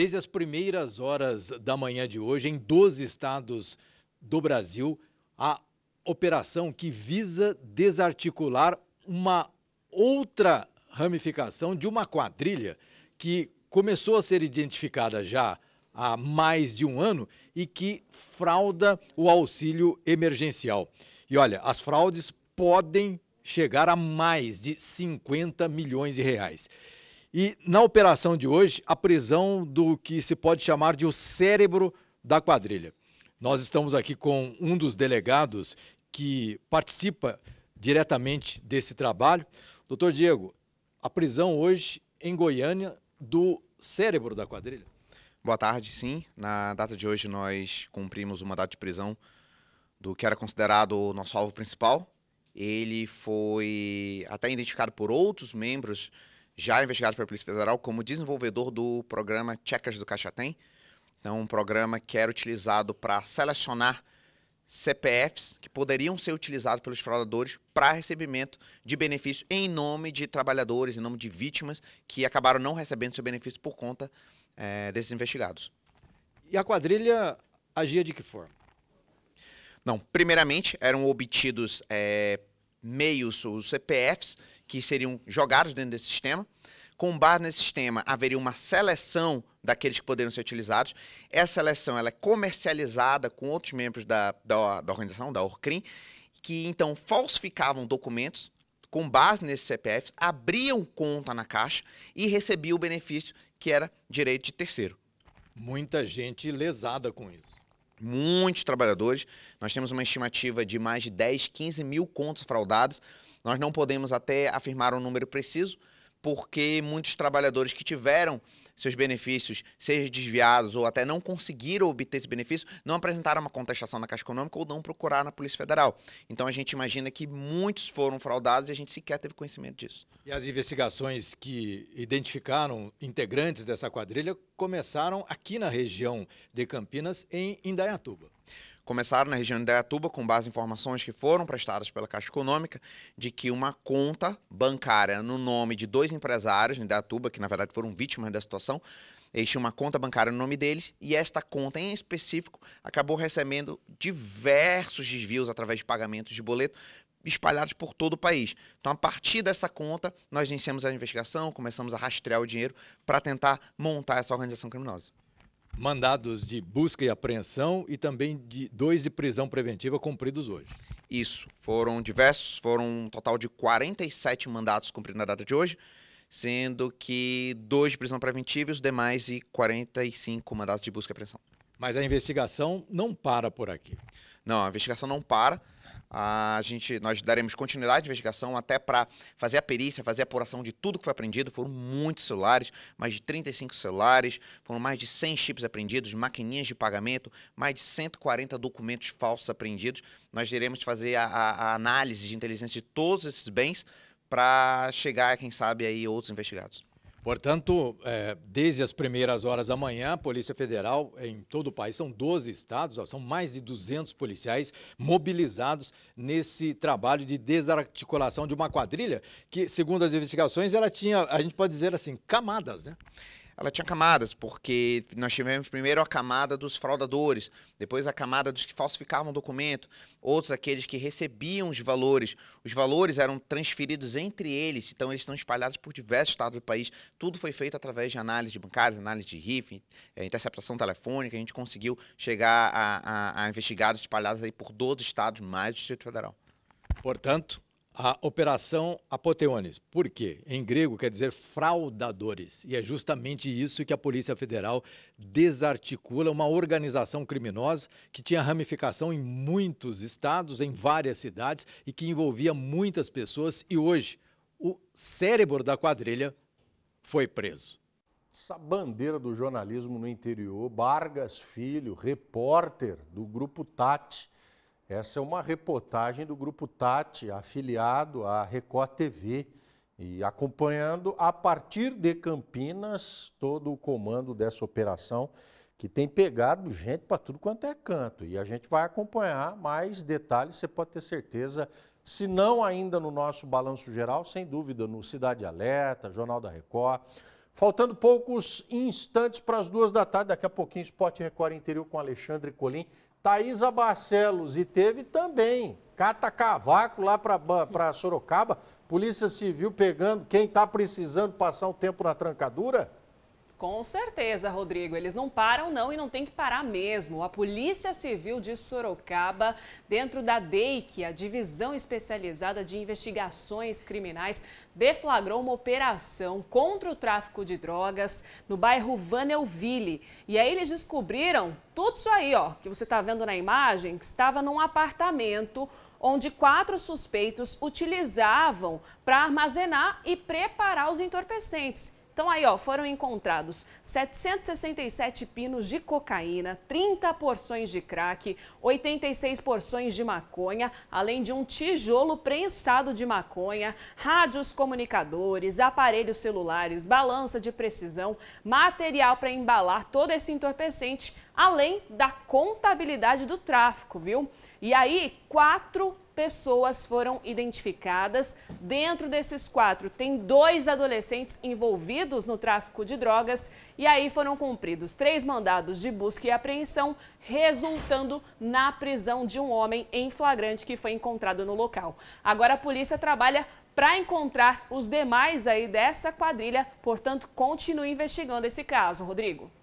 desde as primeiras horas da manhã de hoje, em 12 estados do Brasil, a operação que visa desarticular uma outra ramificação de uma quadrilha que começou a ser identificada já há mais de um ano e que frauda o auxílio emergencial. E olha, as fraudes podem chegar a mais de 50 milhões de reais. E na operação de hoje, a prisão do que se pode chamar de o cérebro da quadrilha. Nós estamos aqui com um dos delegados que participa diretamente desse trabalho. Doutor Diego, a prisão hoje em Goiânia do cérebro da quadrilha. Boa tarde, sim. Na data de hoje nós cumprimos uma data de prisão do que era considerado o nosso alvo principal. Ele foi até identificado por outros membros já investigado pela Polícia Federal como desenvolvedor do programa Checkers do Caixa Tem. Então, um programa que era utilizado para selecionar CPFs que poderiam ser utilizados pelos fraudadores para recebimento de benefício em nome de trabalhadores, em nome de vítimas que acabaram não recebendo seu benefício por conta é, desses investigados. E a quadrilha agia de que forma? Não, primeiramente eram obtidos é, meios, os CPFs, que seriam jogados dentro desse sistema. Com base nesse sistema, haveria uma seleção daqueles que poderiam ser utilizados. Essa seleção ela é comercializada com outros membros da, da, da organização, da ORCRIM, que então falsificavam documentos com base nesses CPFs, abriam conta na Caixa e recebiam o benefício que era direito de terceiro. Muita gente lesada com isso. Muitos trabalhadores. Nós temos uma estimativa de mais de 10, 15 mil contos fraudados. Nós não podemos até afirmar um número preciso, porque muitos trabalhadores que tiveram seus benefícios, sejam desviados ou até não conseguiram obter esse benefício, não apresentaram uma contestação na Caixa Econômica ou não procuraram na Polícia Federal. Então a gente imagina que muitos foram fraudados e a gente sequer teve conhecimento disso. E as investigações que identificaram integrantes dessa quadrilha começaram aqui na região de Campinas, em Indaiatuba começaram na região de Indaiatuba com base em informações que foram prestadas pela Caixa Econômica de que uma conta bancária no nome de dois empresários em Indaiatuba, que na verdade foram vítimas da situação, eles tinham uma conta bancária no nome deles e esta conta em específico acabou recebendo diversos desvios através de pagamentos de boleto espalhados por todo o país. Então, a partir dessa conta, nós iniciamos a investigação, começamos a rastrear o dinheiro para tentar montar essa organização criminosa mandados de busca e apreensão e também de dois de prisão preventiva cumpridos hoje. Isso, foram diversos, foram um total de 47 mandados cumpridos na data de hoje, sendo que dois de prisão preventiva e os demais e 45 mandados de busca e apreensão. Mas a investigação não para por aqui. Não, a investigação não para. A gente, nós daremos continuidade à investigação até para fazer a perícia, fazer a apuração de tudo que foi apreendido. Foram muitos celulares, mais de 35 celulares, foram mais de 100 chips apreendidos, maquininhas de pagamento, mais de 140 documentos falsos apreendidos. Nós iremos fazer a, a análise de inteligência de todos esses bens para chegar, quem sabe, aí outros investigados. Portanto, é, desde as primeiras horas da manhã, a Polícia Federal em todo o país, são 12 estados, ó, são mais de 200 policiais mobilizados nesse trabalho de desarticulação de uma quadrilha que, segundo as investigações, ela tinha, a gente pode dizer assim, camadas, né? ela tinha camadas, porque nós tivemos primeiro a camada dos fraudadores, depois a camada dos que falsificavam o documento, outros aqueles que recebiam os valores. Os valores eram transferidos entre eles, então eles estão espalhados por diversos estados do país. Tudo foi feito através de análise bancária, análise de RIF, eh, interceptação telefônica. A gente conseguiu chegar a, a, a investigados espalhados aí por 12 estados mais o Distrito Federal. Portanto, a Operação Apoteones. Por quê? Em grego quer dizer fraudadores. E é justamente isso que a Polícia Federal desarticula uma organização criminosa que tinha ramificação em muitos estados, em várias cidades e que envolvia muitas pessoas. E hoje, o cérebro da quadrilha foi preso. Essa bandeira do jornalismo no interior, Vargas Filho, repórter do Grupo Tati essa é uma reportagem do Grupo Tati, afiliado à Record TV, e acompanhando a partir de Campinas todo o comando dessa operação, que tem pegado gente para tudo quanto é canto. E a gente vai acompanhar mais detalhes, você pode ter certeza, se não ainda no nosso balanço geral, sem dúvida, no Cidade Alerta, Jornal da Record. Faltando poucos instantes para as duas da tarde, daqui a pouquinho Esporte Record Interior com Alexandre Colim. Thaisa Barcelos, e teve também cata cavaco lá para Sorocaba, Polícia Civil pegando quem está precisando passar um tempo na trancadura. Com certeza, Rodrigo. Eles não param, não, e não tem que parar mesmo. A Polícia Civil de Sorocaba, dentro da DEIC, a Divisão Especializada de Investigações Criminais, deflagrou uma operação contra o tráfico de drogas no bairro Vanelville. E aí eles descobriram tudo isso aí, ó, que você está vendo na imagem, que estava num apartamento onde quatro suspeitos utilizavam para armazenar e preparar os entorpecentes. Então aí, ó, foram encontrados 767 pinos de cocaína, 30 porções de crack, 86 porções de maconha, além de um tijolo prensado de maconha, rádios comunicadores, aparelhos celulares, balança de precisão, material para embalar todo esse entorpecente, além da contabilidade do tráfico, viu? E aí, quatro pessoas foram identificadas. Dentro desses quatro, tem dois adolescentes envolvidos no tráfico de drogas. E aí foram cumpridos três mandados de busca e apreensão, resultando na prisão de um homem em flagrante que foi encontrado no local. Agora a polícia trabalha para encontrar os demais aí dessa quadrilha, portanto, continue investigando esse caso, Rodrigo.